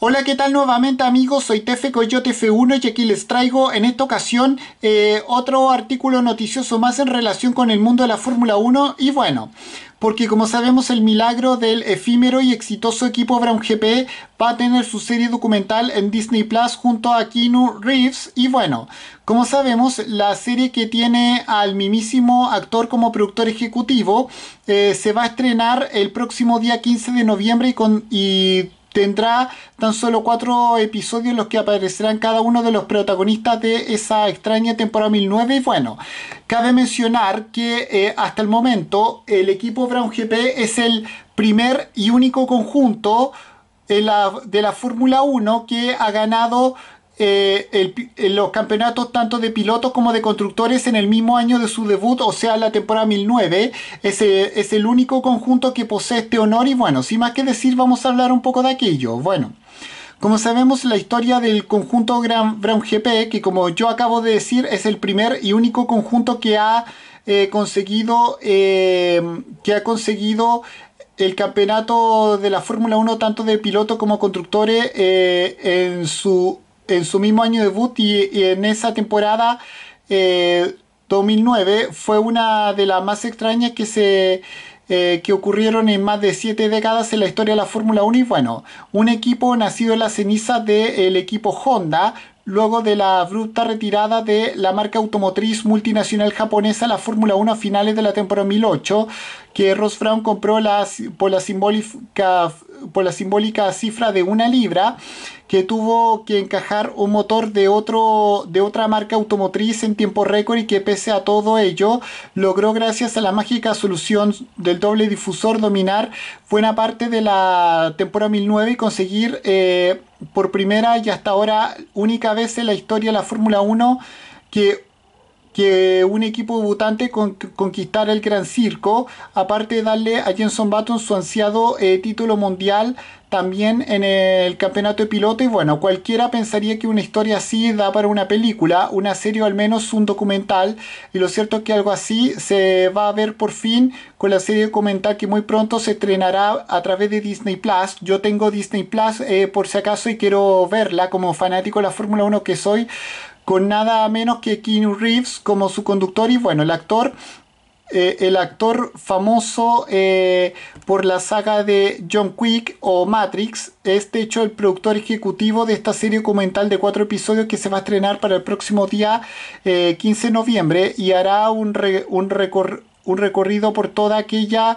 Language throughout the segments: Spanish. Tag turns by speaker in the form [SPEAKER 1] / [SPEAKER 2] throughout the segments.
[SPEAKER 1] Hola, ¿qué tal nuevamente amigos? Soy Tefe Coyote F1 y aquí les traigo en esta ocasión eh, otro artículo noticioso más en relación con el mundo de la Fórmula 1 y bueno, porque como sabemos el milagro del efímero y exitoso equipo Brown GP va a tener su serie documental en Disney Plus junto a Keanu Reeves y bueno, como sabemos la serie que tiene al mimísimo actor como productor ejecutivo eh, se va a estrenar el próximo día 15 de noviembre y, con, y tendrá tan solo cuatro episodios en los que aparecerán cada uno de los protagonistas de esa extraña temporada 1009. Y bueno, cabe mencionar que eh, hasta el momento el equipo Brown GP es el primer y único conjunto de la, la Fórmula 1 que ha ganado eh, eh, los campeonatos tanto de pilotos como de constructores en el mismo año de su debut, o sea, la temporada 1009. Es, eh, es el único conjunto que posee este honor y bueno, sin más que decir, vamos a hablar un poco de aquello. Bueno. Como sabemos, la historia del conjunto Gran Brown GP, que como yo acabo de decir, es el primer y único conjunto que ha conseguido que ha conseguido el campeonato de la Fórmula 1 tanto de piloto como constructores en su en su mismo año de debut y, en esa temporada 2009 eh, fue una de las más extrañas que se eh, que ocurrieron en más de siete décadas en la historia de la Fórmula 1 y bueno, un equipo nacido en la ceniza del equipo Honda luego de la abrupta retirada de la marca automotriz multinacional japonesa la Fórmula 1 a finales de la temporada 2008 que Ross Brown compró por la simbólica por la simbólica cifra de una libra que tuvo que encajar un motor de, otro, de otra marca automotriz en tiempo récord y que pese a todo ello logró gracias a la mágica solución del doble difusor dominar buena parte de la temporada 1009 y conseguir eh, por primera y hasta ahora única vez en la historia de la Fórmula 1 que que un equipo debutante conquistara el Gran Circo, aparte de darle a Jenson Button su ansiado eh, título mundial también en el campeonato de piloto y bueno, cualquiera pensaría que una historia así da para una película, una serie o al menos un documental y lo cierto es que algo así se va a ver por fin con la serie documental que muy pronto se estrenará a través de Disney Plus. Yo tengo Disney Plus eh, por si acaso y quiero verla como fanático de la Fórmula 1 que soy con nada menos que Keanu Reeves como su conductor y bueno, el actor eh, el actor famoso eh, por la saga de John Quick o Matrix es de hecho el productor ejecutivo de esta serie documental de cuatro episodios que se va a estrenar para el próximo día 15 eh, de noviembre y hará un recorrido por toda aquella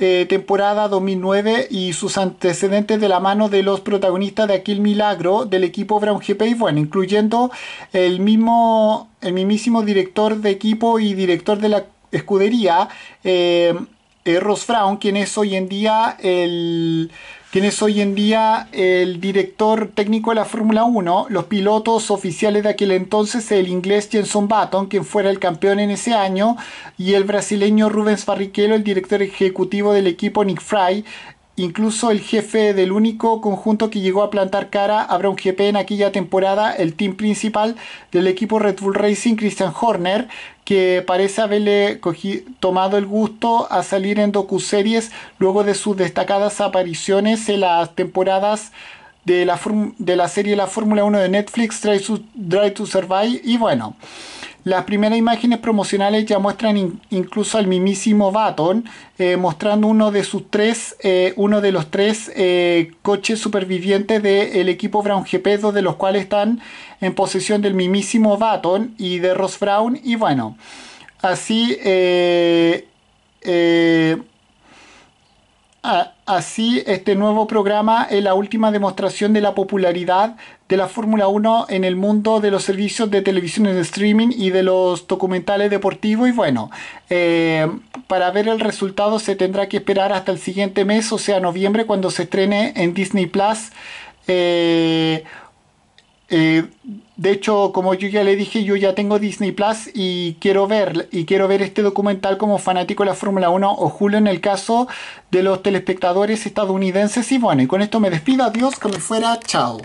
[SPEAKER 1] eh, temporada 2009 y sus antecedentes de la mano de los protagonistas de aquel milagro del equipo Brown GP bueno, incluyendo el mismo, el mismísimo director de equipo y director de la escudería, eh, Ross quien es hoy en día el quien hoy en día el director técnico de la Fórmula 1. Los pilotos oficiales de aquel entonces, el inglés Jenson Button, quien fuera el campeón en ese año, y el brasileño Rubens Barrichello, el director ejecutivo del equipo Nick Fry. Incluso el jefe del único conjunto que llegó a plantar cara habrá un GP en aquella temporada, el team principal del equipo Red Bull Racing, Christian Horner, que parece haberle tomado el gusto a salir en docuseries luego de sus destacadas apariciones en las temporadas de la, de la serie La Fórmula 1 de Netflix, Drive to Survive y bueno. Las primeras imágenes promocionales ya muestran incluso al mimísimo Baton eh, mostrando uno de sus tres, eh, uno de los tres eh, coches supervivientes del equipo Brown GP, dos de los cuales están en posesión del mimísimo Baton y de Ross Brown. Y bueno, así así este nuevo programa es la última demostración de la popularidad de la Fórmula 1 en el mundo de los servicios de televisión en streaming y de los documentales deportivos y bueno, eh, para ver el resultado se tendrá que esperar hasta el siguiente mes, o sea noviembre, cuando se estrene en Disney Plus. Eh, eh, de hecho, como yo ya le dije, yo ya tengo Disney Plus y quiero ver y quiero ver este documental como fanático de la Fórmula 1 o Julio en el caso de los telespectadores estadounidenses. Y bueno, y con esto me despido, adiós, que me fuera, chao.